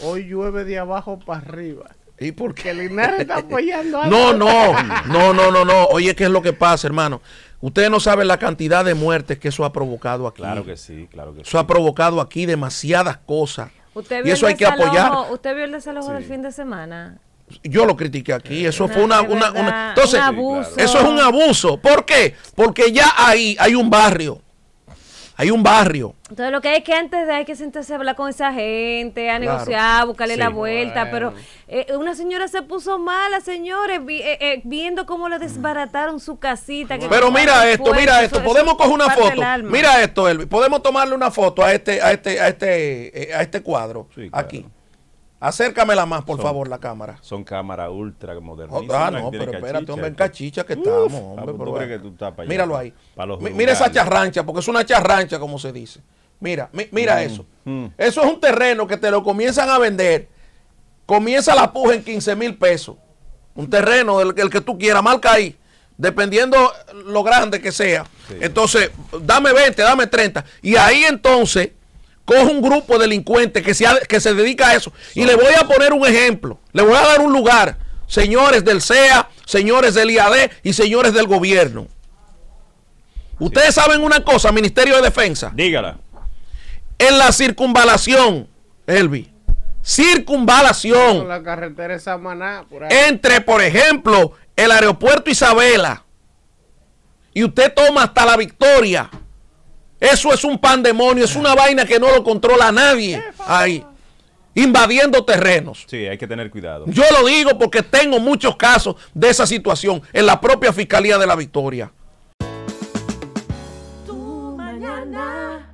Hoy llueve de abajo para arriba. ¿Y porque el Linares está apoyando a No, no, no, no, no, no. Oye, ¿qué es lo que pasa, hermano? Usted no sabe la cantidad de muertes que eso ha provocado aquí. Claro que sí, claro que sí. Eso ha provocado aquí demasiadas cosas. y eso hay que apoyar. ¿Usted vio el desalojo del fin de semana? Yo lo critiqué aquí, eso fue una, entonces, eso es un abuso. ¿Por qué? Porque ya ahí hay un barrio hay un barrio. Entonces lo que hay que antes de hay que sentarse a hablar con esa gente, a negociar, a buscarle la vuelta, pero eh, una señora se puso mala, señores, eh, eh, viendo cómo le desbarataron su casita. pero mira esto, mira esto, podemos coger una foto. Mira esto, Elvi. podemos tomarle una foto a este, a este, a este, a este cuadro aquí. Acércamela más, por favor, la cámara. Son cámaras ultra modernas. ah, oh, no, pero espérate, hombre, en cachicha que estamos, hombre. que míralo ahí. mira esa charrancha, porque es una charrancha, como se dice. Mira, mira mm, eso. Mm. Eso es un terreno que te lo comienzan a vender. Comienza la puja en 15 mil pesos. Un terreno del el que tú quieras, marca ahí. Dependiendo lo grande que sea. Entonces, dame 20, dame 30. Y ahí entonces coge un grupo de delincuentes que se, que se dedica a eso. Y le voy a poner un ejemplo. Le voy a dar un lugar. Señores del CEA, señores del IAD y señores del gobierno. Ustedes saben una cosa, Ministerio de Defensa. Dígala. En la circunvalación, Elvi. Circunvalación. la carretera entre, por ejemplo, el aeropuerto Isabela. Y usted toma hasta la victoria eso es un pandemonio, es una vaina que no lo controla nadie ahí, invadiendo terrenos. Sí, hay que tener cuidado. Yo lo digo porque tengo muchos casos de esa situación en la propia Fiscalía de la Victoria. Tu mañana,